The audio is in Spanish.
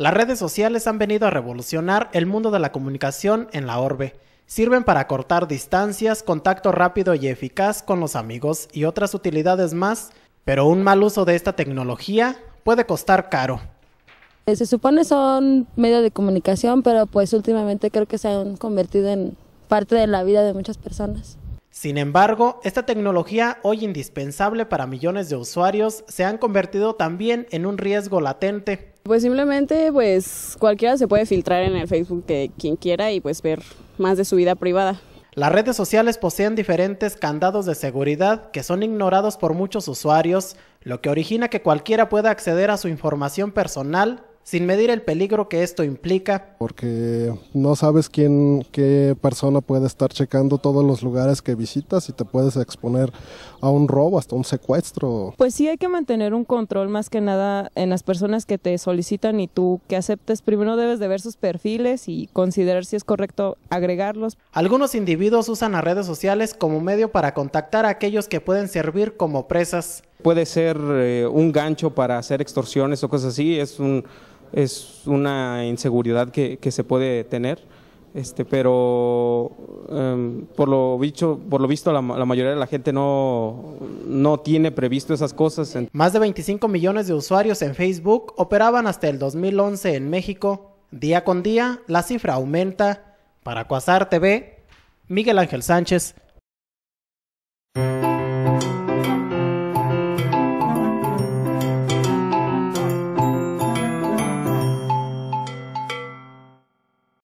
Las redes sociales han venido a revolucionar el mundo de la comunicación en la orbe. Sirven para cortar distancias, contacto rápido y eficaz con los amigos y otras utilidades más, pero un mal uso de esta tecnología puede costar caro. Eh, se supone son medios de comunicación, pero pues últimamente creo que se han convertido en parte de la vida de muchas personas. Sin embargo, esta tecnología, hoy indispensable para millones de usuarios, se han convertido también en un riesgo latente pues simplemente, pues cualquiera se puede filtrar en el Facebook de quien quiera y pues ver más de su vida privada. Las redes sociales poseen diferentes candados de seguridad que son ignorados por muchos usuarios, lo que origina que cualquiera pueda acceder a su información personal sin medir el peligro que esto implica. Porque no sabes quién, qué persona puede estar checando todos los lugares que visitas y te puedes exponer a un robo, hasta un secuestro. Pues sí hay que mantener un control más que nada en las personas que te solicitan y tú que aceptes. Primero debes de ver sus perfiles y considerar si es correcto agregarlos. Algunos individuos usan las redes sociales como medio para contactar a aquellos que pueden servir como presas. Puede ser eh, un gancho para hacer extorsiones o cosas así, es un, es una inseguridad que, se puede tener. Este, pero em, por lo por lo visto la, mayoría de la gente no, no tiene previsto esas cosas. Más de 25 millones de usuarios en Facebook operaban hasta el 2011 en México. Día con día la cifra aumenta. Para Cuasar TV, Miguel Ángel Sánchez,